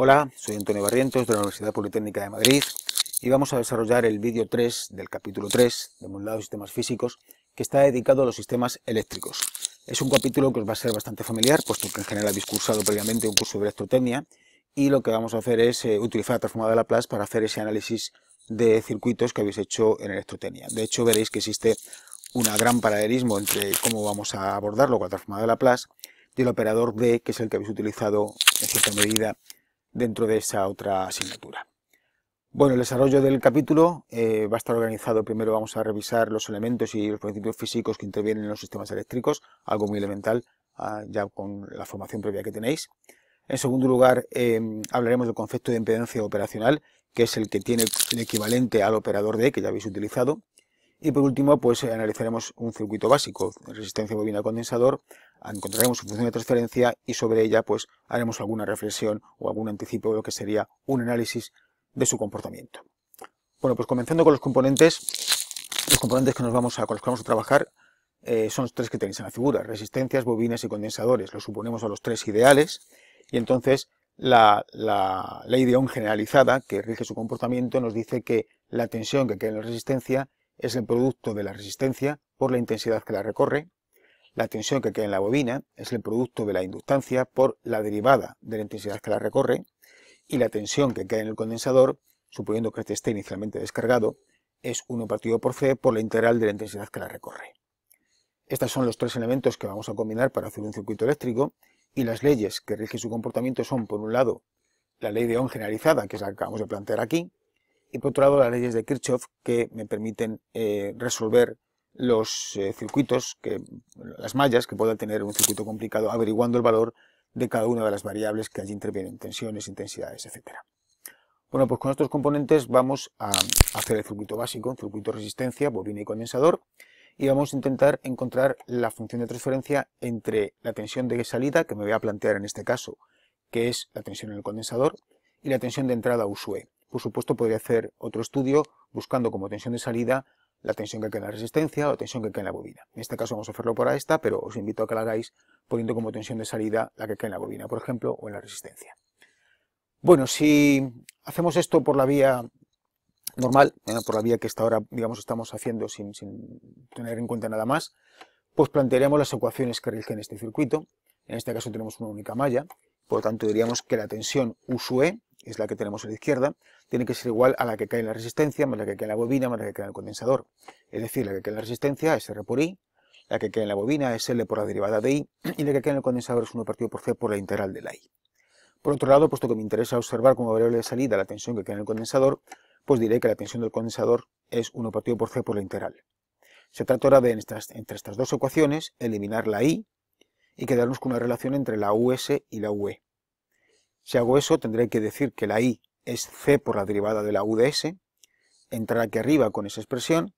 Hola, soy Antonio Barrientos de la Universidad Politécnica de Madrid y vamos a desarrollar el vídeo 3 del capítulo 3 de Modelado de Sistemas Físicos que está dedicado a los sistemas eléctricos. Es un capítulo que os va a ser bastante familiar, puesto que en general habéis cursado previamente un curso de electrotecnia y lo que vamos a hacer es eh, utilizar la transformada de Laplace para hacer ese análisis de circuitos que habéis hecho en electrotecnia. De hecho, veréis que existe un gran paralelismo entre cómo vamos a abordarlo con la transformada de Laplace y el operador D que es el que habéis utilizado en cierta medida dentro de esa otra asignatura. Bueno, el desarrollo del capítulo eh, va a estar organizado, primero vamos a revisar los elementos y los principios físicos que intervienen en los sistemas eléctricos, algo muy elemental ah, ya con la formación previa que tenéis. En segundo lugar, em, hablaremos del concepto de impedancia operacional, que es el que tiene el equivalente al operador D, que ya habéis utilizado. Y por último, pues eh, analizaremos un circuito básico, resistencia bobina condensador, encontraremos su función de transferencia y sobre ella pues haremos alguna reflexión o algún anticipo de lo que sería un análisis de su comportamiento. Bueno, pues comenzando con los componentes, los componentes que nos vamos a, con los que vamos a trabajar eh, son los tres que tenéis en la figura, resistencias, bobinas y condensadores. Los suponemos a los tres ideales y entonces la, la ley de Ohm generalizada que rige su comportamiento nos dice que la tensión que queda en la resistencia es el producto de la resistencia por la intensidad que la recorre, la tensión que queda en la bobina es el producto de la inductancia por la derivada de la intensidad que la recorre, y la tensión que queda en el condensador, suponiendo que este esté inicialmente descargado, es 1 partido por C por la integral de la intensidad que la recorre. Estos son los tres elementos que vamos a combinar para hacer un circuito eléctrico, y las leyes que rigen su comportamiento son, por un lado, la ley de Ohm generalizada, que es la que acabamos de plantear aquí, y por otro lado las leyes de Kirchhoff que me permiten eh, resolver los eh, circuitos, que, las mallas que pueda tener un circuito complicado averiguando el valor de cada una de las variables que allí intervienen, tensiones, intensidades, etc. Bueno, pues con estos componentes vamos a hacer el circuito básico, circuito resistencia, bobina y condensador, y vamos a intentar encontrar la función de transferencia entre la tensión de salida, que me voy a plantear en este caso, que es la tensión en el condensador, y la tensión de entrada USUE, por supuesto podría hacer otro estudio buscando como tensión de salida la tensión que queda en la resistencia o la tensión que queda en la bobina. En este caso vamos a hacerlo para esta, pero os invito a que la hagáis poniendo como tensión de salida la que queda en la bobina, por ejemplo, o en la resistencia. Bueno, si hacemos esto por la vía normal, eh, por la vía que hasta ahora, digamos, estamos haciendo sin, tener en cuenta nada más, pues plantearemos las ecuaciones que rigen este circuito. En este caso tenemos una única malla, por lo tanto diríamos que la tensión U E es la que tenemos a la izquierda, tiene que ser igual a la que cae en la resistencia, más la que cae en la bobina, más la que cae en el condensador. Es decir, la que cae en la resistencia es R por I, la que cae en la bobina es L por la derivada de I, y la que cae en el condensador es 1 partido por C por la integral de la I. Por otro lado, puesto que me interesa observar como variable de salida la tensión que cae en el condensador, pues diré que la tensión del condensador es 1 partido por C por la integral. Se trata ahora de, entre estas dos ecuaciones, eliminar la I y quedarnos con una relación entre la US y la UE. Si hago eso, tendré que decir que la i es c por la derivada de la u de s, entrar aquí arriba con esa expresión,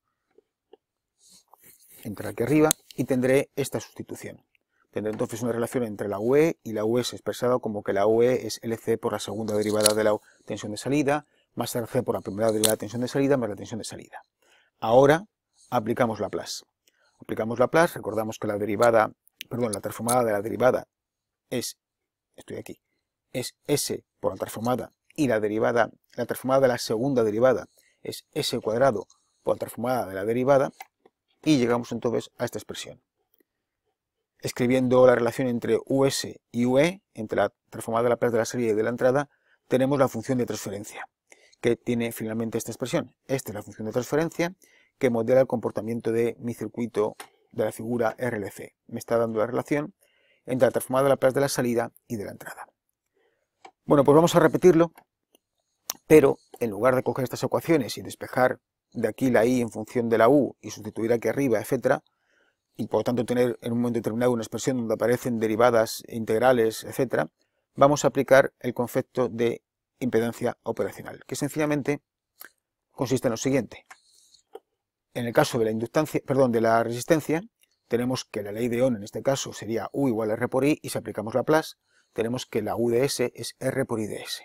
entrar aquí arriba, y tendré esta sustitución. Tendré entonces una relación entre la UE y la US e expresada como que la UE es LC por la segunda derivada de la tensión de salida, más RC por la primera derivada de la tensión de salida, más la tensión de salida. Ahora aplicamos Laplace. Aplicamos Laplace, recordamos que la derivada, perdón, la transformada de la derivada es, estoy aquí, es S por la transformada y la derivada, la transformada de la segunda derivada es S cuadrado por la transformada de la derivada y llegamos entonces a esta expresión. Escribiendo la relación entre US y UE, entre la transformada de la plaza de la salida y de la entrada, tenemos la función de transferencia, que tiene finalmente esta expresión. Esta es la función de transferencia que modela el comportamiento de mi circuito de la figura RLC. Me está dando la relación entre la transformada de la plaza de la salida y de la entrada. Bueno, pues vamos a repetirlo, pero en lugar de coger estas ecuaciones y despejar de aquí la i en función de la u y sustituir aquí arriba, etcétera, y por lo tanto tener en un momento determinado una expresión donde aparecen derivadas e integrales, etcétera, vamos a aplicar el concepto de impedancia operacional, que sencillamente consiste en lo siguiente. En el caso de la inductancia, perdón, de la resistencia, tenemos que la ley de Ohm en este caso sería U igual a R por I y si aplicamos la plus, tenemos que la UDS es R por IDS.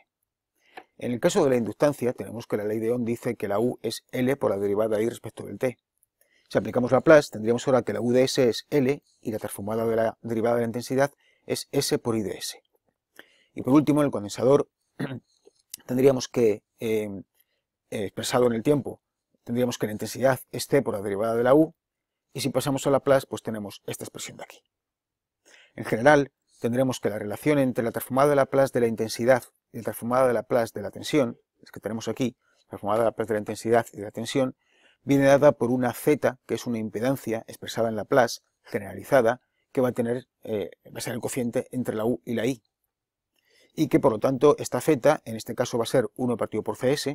En el caso de la inductancia, tenemos que la ley de Ohm dice que la U es L por la derivada de I respecto del T. Si aplicamos la Laplace, tendríamos ahora que la UDS es L y la transformada de la derivada de la intensidad es S por IDS. Y por último, en el condensador tendríamos que, em, eh, expresado en el tiempo, tendríamos que la intensidad es T por la derivada de la U, y si pasamos a la Laplace, pues tenemos esta expresión de aquí. En general, tendremos que la relación entre la transformada de Laplace de la intensidad y la transformada de Laplace de la tensión, es que tenemos aquí, transformada de Laplace de la intensidad y de la tensión, viene dada por una z, que es una impedancia expresada en Laplace, generalizada, que va a tener, eh, va a ser el cociente entre la u y la i. Y que por lo tanto esta z, en este caso va a ser 1 partido por cs,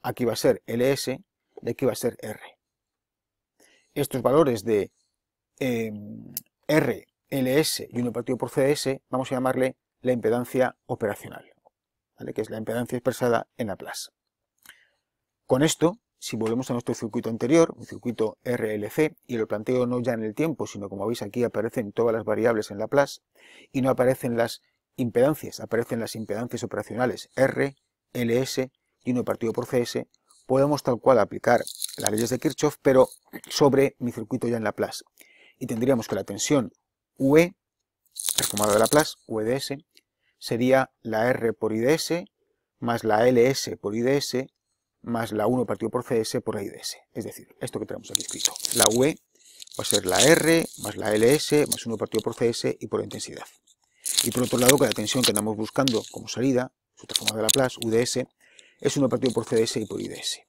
aquí va a ser ls, y aquí va a ser r. Estos valores de eh, r LS y uno partido por CS, vamos a llamarle la impedancia operacional, que es la impedancia expresada en Laplace. Con esto, si volvemos a nuestro circuito anterior, un circuito RLC, y lo planteo no ya en el tiempo, sino como veis aquí aparecen todas las variables en Laplace, y no aparecen las impedancias, aparecen las impedancias operacionales R, LS y uno partido por CS, podemos tal cual aplicar las leyes de Kirchhoff, pero sobre mi circuito ya en Laplace. Y tendríamos que la tensión V, transformada de Laplace, UDS sería la R por IdS más la LS por IdS más la 1 partido por CS por IdS. Es decir, esto que tenemos aquí escrito. La V va a ser la R más la LS más 1 partido por CS y por intensidad. Y por otro lado, que la tensión que andamos buscando como salida, su transformada de Laplace, UDS, es 1 partido por Cs y por IDS.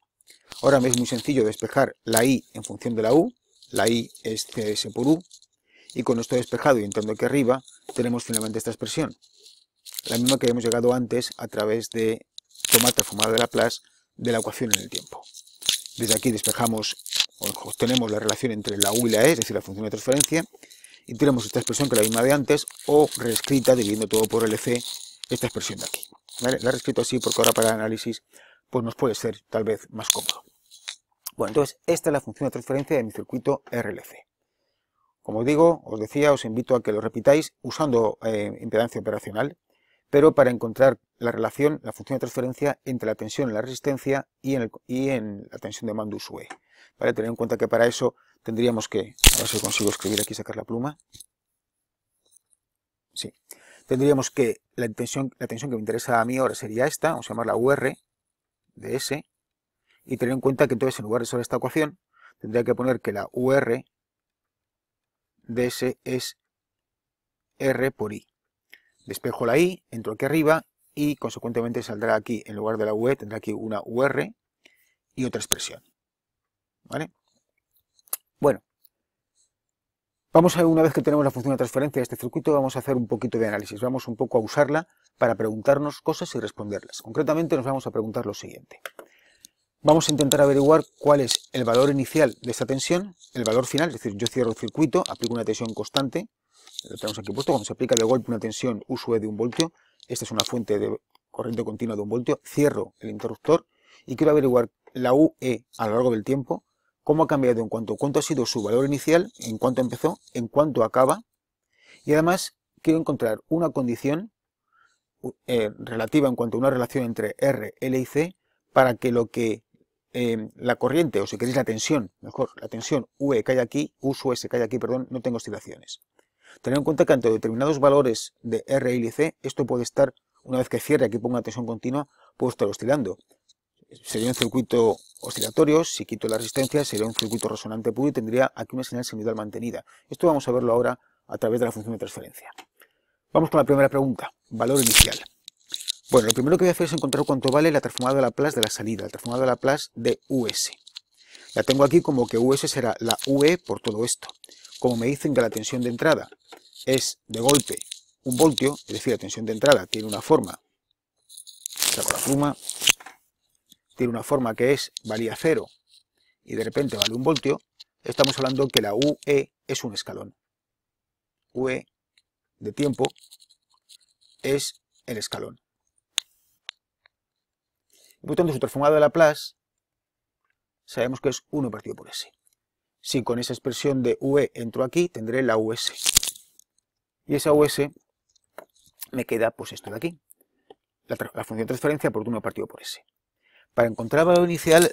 Ahora me es muy sencillo despejar la I en función de la U, la I es Cs por U, y con esto despejado y entrando aquí arriba, tenemos finalmente esta expresión. La misma que habíamos llegado antes a través de tomar transformada de Laplace de la ecuación en el tiempo. Desde aquí despejamos, obtenemos la relación entre la U y la E, es decir, la función de transferencia, y tenemos esta expresión que es la misma de antes, o reescrita, dividiendo todo por LC, esta expresión de aquí. La reescrito así porque ahora para el análisis pues nos puede ser tal vez más cómodo. Bueno, entonces esta es la función de transferencia de mi circuito RLC. Como os digo, os decía, os invito a que lo repitáis usando eh, impedancia operacional, pero para encontrar la relación, la función de transferencia entre la tensión en la resistencia y en, la tensión de mando UE. ¿Vale? Tener en cuenta que para eso tendríamos que, a ver si consigo escribir aquí, y sacar la pluma. Sí. Tendríamos que la tensión, la tensión que me interesa a mí ahora sería esta, vamos a la UR de S, y tener en cuenta que entonces en lugar de usar esta ecuación, tendría que poner que la UR ds es r por i. Despejo la i, entro aquí arriba y consecuentemente saldrá aquí, en lugar de la UE, tendrá aquí una UR y otra expresión. ¿Vale? Bueno, vamos a, una vez que tenemos la función de transferencia de este circuito, vamos a hacer un poquito de análisis, vamos un poco a usarla para preguntarnos cosas y responderlas. Concretamente nos vamos a preguntar lo siguiente. Vamos a intentar averiguar cuál es el valor inicial de esta tensión, el valor final, es decir, yo cierro el circuito, aplico una tensión constante, lo tenemos aquí puesto, cuando se aplica de golpe una tensión U de un voltio, esta es una fuente de corriente continua de un voltio, cierro el interruptor y quiero averiguar la UE a lo largo del tiempo, cómo ha cambiado en cuanto cuánto ha sido su valor inicial, en cuánto empezó, en cuánto acaba, y además quiero encontrar una condición eh, relativa en cuanto a una relación entre R, L y C, para que lo que Em, la corriente, o si queréis la tensión, mejor, la tensión V cae aquí, U S cae aquí, perdón, no tengo oscilaciones. Tener en cuenta que ante determinados valores de R, y C, esto puede estar, una vez que cierre, aquí pongo una tensión continua, puedo estar oscilando. Sería un circuito oscilatorio, si quito la resistencia, sería un circuito resonante puro y tendría aquí una señal sinusoidal mantenida. Esto vamos a verlo ahora a través de la función de transferencia. Vamos con la primera pregunta, valor inicial. Bueno, lo primero que voy a hacer es encontrar cuánto vale la transformada de Laplace de la salida, la transformada de Laplace de US. La tengo aquí como que US será la UE por todo esto. Como me dicen que la tensión de entrada es de golpe un voltio, es decir, la tensión de entrada tiene una forma, saco la pluma, tiene una forma que es, valía cero y de repente vale un voltio, estamos hablando que la UE es un escalón. UE de tiempo es el escalón. Por tanto, su transformada de Laplace sabemos que es 1 partido por S. Si con esa expresión de UE entro aquí, tendré la US. Y esa US me queda pues esto de aquí. La, función de transferencia por 1 partido por S. Para encontrar el valor inicial,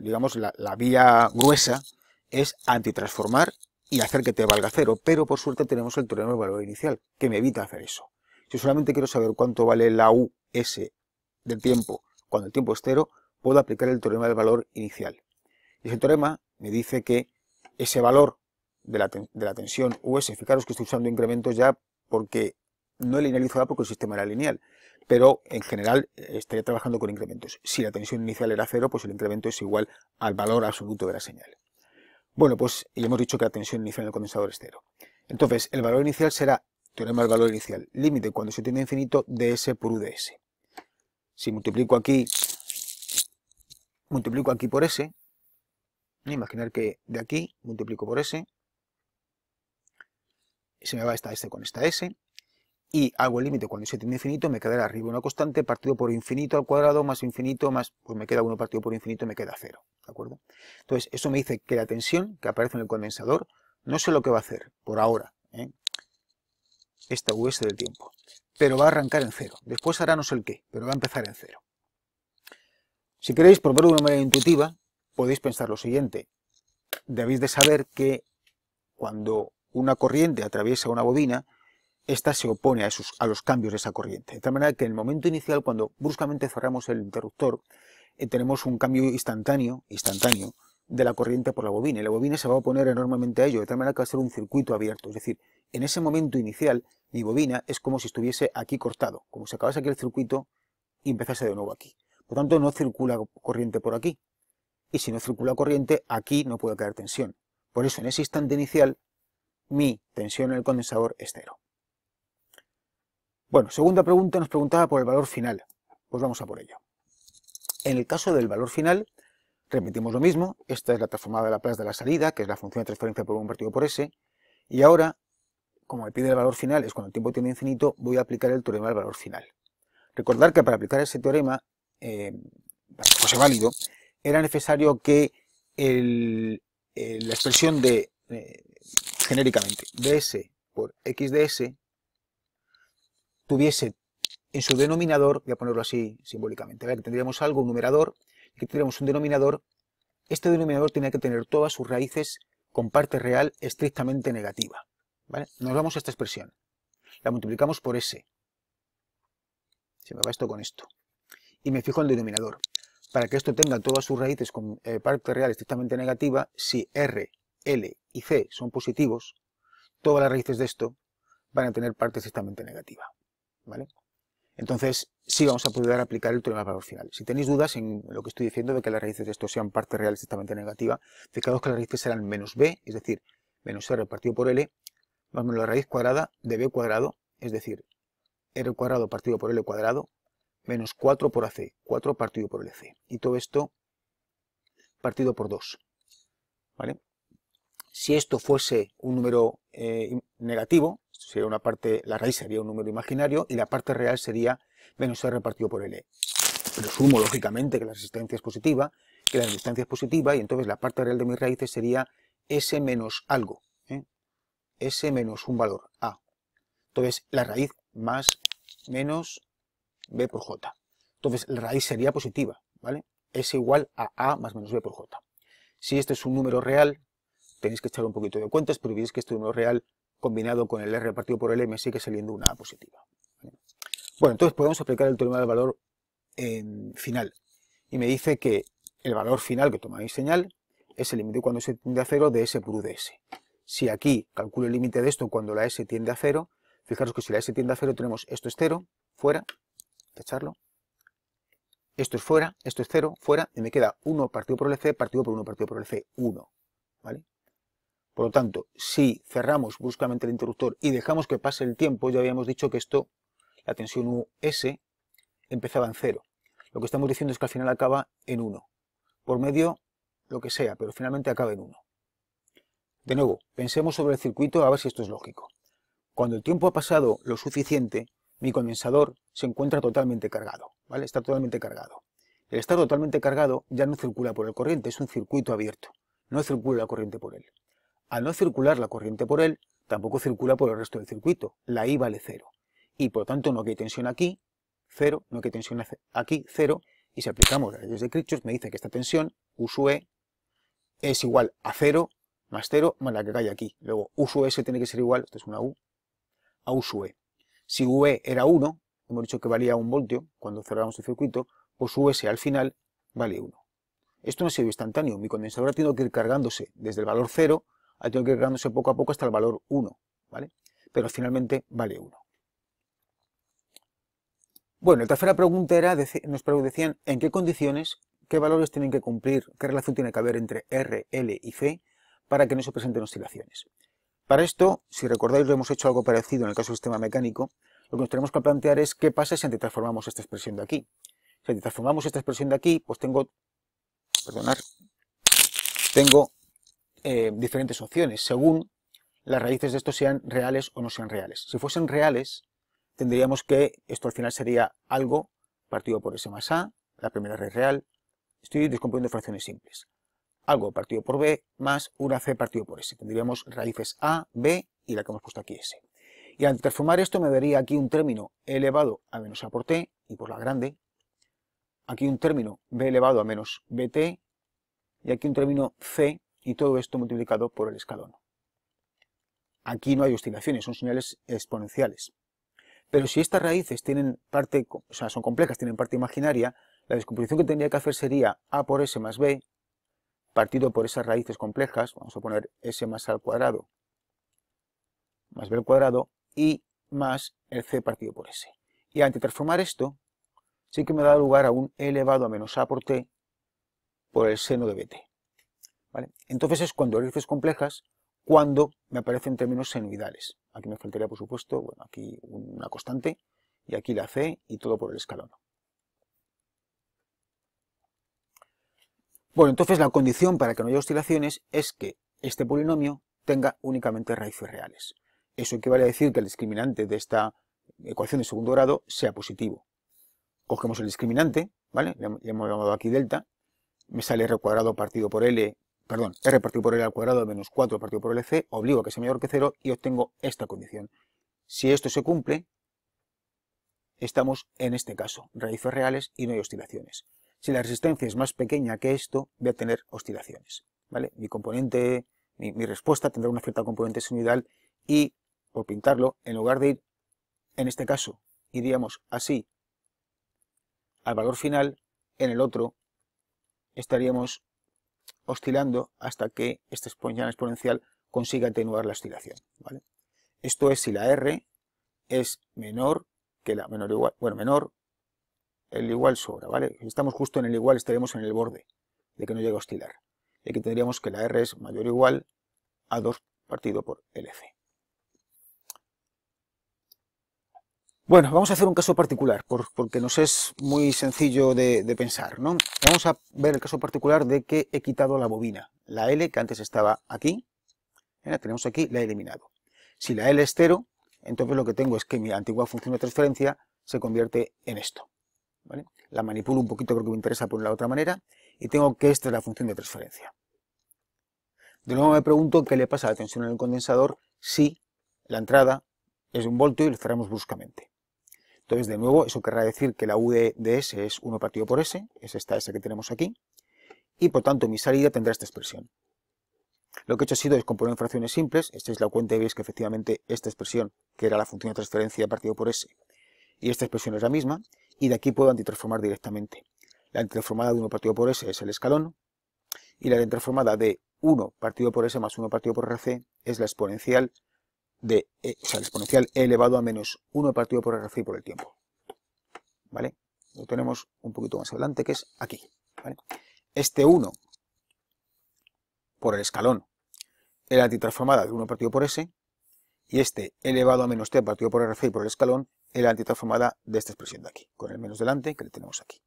digamos, la, vía gruesa es antitransformar y hacer que te valga cero, pero por suerte tenemos el teorema del valor inicial, que me evita hacer eso. Si solamente quiero saber cuánto vale la US del tiempo cuando el tiempo es cero, puedo aplicar el teorema del valor inicial. Y ese teorema me dice que ese valor de la, tensión US, fijaros que estoy usando incrementos ya porque no linealizado porque el sistema era lineal, pero en general eh, estaría trabajando con incrementos. Si la tensión inicial era cero, pues el incremento es igual al valor absoluto de la señal. Bueno, pues ya hemos dicho que la tensión inicial en el condensador es cero. Entonces, el valor inicial será, teorema del valor inicial, límite cuando se tiene infinito de S por U de S. Si multiplico aquí, multiplico aquí por S, imaginar que de aquí multiplico por S, se me va esta S este con esta S, y hago el límite cuando se tiene infinito, me quedará arriba una constante partido por infinito al cuadrado más infinito más, pues me queda 1 partido por infinito, me queda 0, ¿de acuerdo? Entonces, eso me dice que la tensión que aparece en el condensador, no sé lo que va a hacer, por ahora, ¿eh? esta US del tiempo pero va a arrancar en cero. Después hará no sé el qué, pero va a empezar en cero. Si queréis, probar de una manera intuitiva, podéis pensar lo siguiente. Debéis de saber que cuando una corriente atraviesa una bobina, ésta se opone a, a los cambios de esa corriente. De tal manera que en el momento inicial, cuando bruscamente cerramos el interruptor, eh, tenemos un cambio instantáneo, instantáneo, de la corriente por la bobina. Y la bobina se va a oponer enormemente a ello, de tal manera que va a ser un circuito abierto. Es decir, en ese momento inicial mi bobina es como si estuviese aquí cortado, como si acabase aquí el circuito y empezase de nuevo aquí. Por tanto, no circula corriente por aquí. Y si no circula corriente, aquí no puede caer tensión. Por eso, en ese instante inicial, mi tensión en el condensador es cero. Bueno, segunda pregunta nos preguntaba por el valor final. Pues vamos a por ello. En el caso del valor final, repetimos lo mismo. Esta es la transformada de la plaza de la salida, que es la función de transferencia por un partido por S. Y ahora como me pide el valor final es cuando el tiempo tiene infinito, voy a aplicar el teorema del valor final. Recordar que para aplicar ese teorema, eh, para que fuese válido, era necesario que eh, la expresión de, eh, genéricamente, ds por x de tuviese en su denominador, voy a ponerlo así simbólicamente, que tendríamos algo, un numerador, que tendríamos un denominador, este denominador tenía que tener todas sus raíces con parte real estrictamente negativa. Nos vamos a esta expresión. La multiplicamos por S. Se me va esto con esto. Y me fijo en el denominador. Para que esto tenga todas sus raíces con eh, parte real estrictamente negativa, si R, L y C son positivos, todas las raíces de esto van a tener parte estrictamente negativa. ¿vale? Entonces, sí vamos a poder aplicar el teorema de valor final. Si tenéis dudas en lo que estoy diciendo de que las raíces de esto sean parte real estrictamente negativa, fijaos que las raíces serán menos b, es decir, menos r partido por l, más menos la raíz cuadrada de b cuadrado, es decir, r cuadrado partido por l cuadrado, menos 4 por ac, 4 partido por lc. Y todo esto partido por 2. ¿Vale? Si esto fuese un número eh, negativo, sería una parte, la raíz sería un número imaginario y la parte real sería menos r partido por l. Pero Presumo, lógicamente, que la resistencia es positiva, que la resistencia es positiva y entonces la parte real de mis raíces sería s menos algo, s menos un valor a. Entonces, la raíz más menos b por j. Entonces, la raíz sería positiva, ¿vale? s igual a a más menos b por j. Si este es un número real, tenéis que echar un poquito de cuentas, pero veis que este número real combinado con el r partido por el m sigue saliendo una a positiva. Bueno, entonces podemos aplicar el teorema del valor final. Y me dice que el valor final que tomáis señal es el límite cuando se tiende a cero de s por u de s. Si aquí calculo el límite de esto cuando la S tiende a cero, fijaros que si la S tiende a cero tenemos esto es cero, fuera, echarlo, esto es fuera, esto es cero, fuera, y me queda 1 partido por el C, partido por 1 partido por el C, 1, ¿vale? Por lo tanto, si cerramos bruscamente el interruptor y dejamos que pase el tiempo, ya habíamos dicho que esto, la tensión US, empezaba en 0. Lo que estamos diciendo es que al final acaba en 1. Por medio, lo que sea, pero finalmente acaba en 1. De nuevo, pensemos sobre el circuito a ver si esto es lógico. Cuando el tiempo ha pasado lo suficiente, mi condensador se encuentra totalmente cargado, ¿vale? Está totalmente cargado. El estar totalmente cargado ya no circula por el corriente, es un circuito abierto. No circula la corriente por él. Al no circular la corriente por él, tampoco circula por el resto del circuito. La I vale cero. Y por lo tanto no hay tensión aquí, cero, no hay tensión aquí, cero. Y si aplicamos las leyes de Kirchhoff, me dice que esta tensión, Ue, es igual a cero más 0 más la que cae aquí. Luego U tiene que ser igual, esto es una U, a U E. Si V era 1, hemos dicho que valía 1 voltio cuando cerramos el circuito, pues U al final vale 1. Esto no ha sido instantáneo, mi condensador ha tenido que ir cargándose desde el valor 0, ha tenido que ir cargándose poco a poco hasta el valor 1, ¿vale? Pero finalmente vale 1. Bueno, la tercera pregunta era, nos decían en qué condiciones, qué valores tienen que cumplir, qué relación tiene que haber entre R, L y C para que no se presenten oscilaciones. Para esto, si recordáis, lo hemos hecho algo parecido en el caso del sistema mecánico, lo que nos tenemos que plantear es qué pasa si antitransformamos esta expresión de aquí. Si antitransformamos esta expresión de aquí, pues tengo, perdonar, tengo eh, diferentes opciones según las raíces de esto sean reales o no sean reales. Si fuesen reales, tendríamos que esto al final sería algo partido por S más A, la primera raíz real. Estoy descomponiendo fracciones simples algo partido por b más una c partido por s. Tendríamos raíces a, b y la que hemos puesto aquí s. Y al transformar esto me daría aquí un término elevado a menos a por t, y por la grande, aquí un término b elevado a menos bt, y aquí un término c, y todo esto multiplicado por el escalón. Aquí no hay oscilaciones, son señales exponenciales. Pero si estas raíces tienen parte, o sea, son complejas, tienen parte imaginaria, la descomposición que tendría que hacer sería a por s más b partido por esas raíces complejas, vamos a poner s más a al cuadrado más b al cuadrado y más el c partido por s. Y ante transformar esto, sí que me da lugar a un elevado a menos a por t por el seno de bt. Entonces es cuando raíces complejas, cuando me aparecen términos senoidales. Aquí me faltaría, por supuesto, bueno, aquí una constante, y aquí la c, y todo por el escalón. Bueno, entonces la condición para que no haya oscilaciones es que este polinomio tenga únicamente raíces reales. Eso equivale a decir que el discriminante de esta ecuación de segundo grado sea positivo. Cogemos el discriminante, ¿vale? Le hemos llamado aquí delta, me sale r cuadrado partido por l, perdón, r partido por l al cuadrado menos 4 partido por lc, obligo a que sea mayor que 0 y obtengo esta condición. Si esto se cumple, estamos en este caso, raíces reales y no hay oscilaciones. Si la resistencia es más pequeña que esto, voy a tener oscilaciones. ¿vale? Mi componente, mi, respuesta tendrá una cierta componente sinusoidal y, por pintarlo, en lugar de ir, en este caso, iríamos así al valor final, en el otro estaríamos oscilando hasta que esta exponencial consiga atenuar la oscilación. ¿vale? Esto es si la R es menor que la menor igual, bueno, menor el igual sobra, ¿vale? Si estamos justo en el igual, estaremos en el borde de que no llega a oscilar. Y aquí tendríamos que la R es mayor o igual a 2 partido por LC. Bueno, vamos a hacer un caso particular, porque nos es muy sencillo de, pensar, ¿no? Vamos a ver el caso particular de que he quitado la bobina. La L, que antes estaba aquí, ¿eh? la tenemos aquí, la he eliminado. Si la L es 0, entonces lo que tengo es que mi antigua función de transferencia se convierte en esto. La manipulo un poquito porque me interesa ponerla de otra manera y tengo que esta es la función de transferencia. De nuevo me pregunto qué le pasa a la tensión en el condensador si la entrada es un voltio y lo cerramos bruscamente. Entonces, de nuevo, eso querrá decir que la U de, S es 1 partido por S, es esta S que tenemos aquí, y por tanto mi salida tendrá esta expresión. Lo que he hecho ha sido descomponer en fracciones simples, esta es la cuenta y veis que efectivamente esta expresión, que era la función de transferencia partido por S, y esta expresión es la misma, y de aquí puedo antitransformar directamente. La antitransformada de 1 partido por S es el escalón y la antitransformada de 1 partido por S más 1 partido por RC es la exponencial de e, la exponencial e elevado a menos 1 partido por RC por el tiempo. ¿Vale? Lo tenemos un poquito más adelante, que es aquí. Este 1 por el escalón es la antitransformada de 1 partido por S y este elevado a menos t partido por RC por el escalón la antitransformada de esta expresión de aquí, con el menos delante que le tenemos aquí.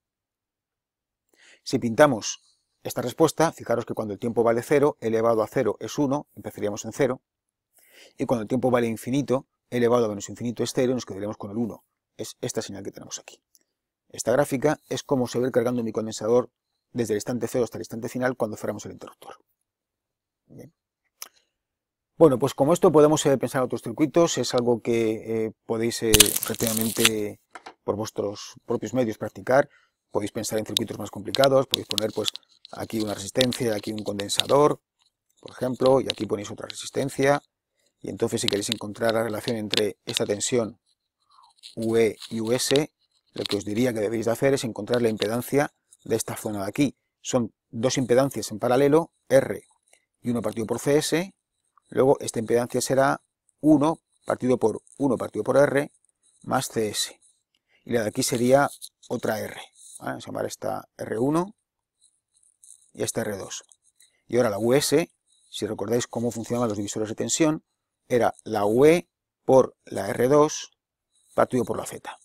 Si pintamos esta respuesta, fijaros que cuando el tiempo vale 0, elevado a 0 es 1, empezaríamos en 0, y cuando el tiempo vale infinito, elevado a menos infinito es 0, nos quedaríamos con el 1. Es esta señal que tenemos aquí. Esta gráfica es como se ve cargando mi condensador desde el instante 0 hasta el instante final cuando cerramos el interruptor. Bien. Bueno, pues como esto podemos eh, pensar otros circuitos, es algo que eh, podéis eh, efectivamente por vuestros propios medios practicar, podéis pensar en circuitos más complicados, podéis poner pues aquí una resistencia, aquí un condensador, por ejemplo, y aquí ponéis otra resistencia, y entonces si queréis encontrar la relación entre esta tensión UE y US, lo que os diría que debéis de hacer es encontrar la impedancia de esta zona de aquí. Son dos impedancias en paralelo, R y uno partido por CS, Luego, esta impedancia será 1 partido por 1 partido por R más CS. Y la de aquí sería otra R. Vamos a llamar esta R1 y esta R2. Y ahora la US, si recordáis cómo funcionaban los divisores de tensión, era la UE por la R2 partido por la Z.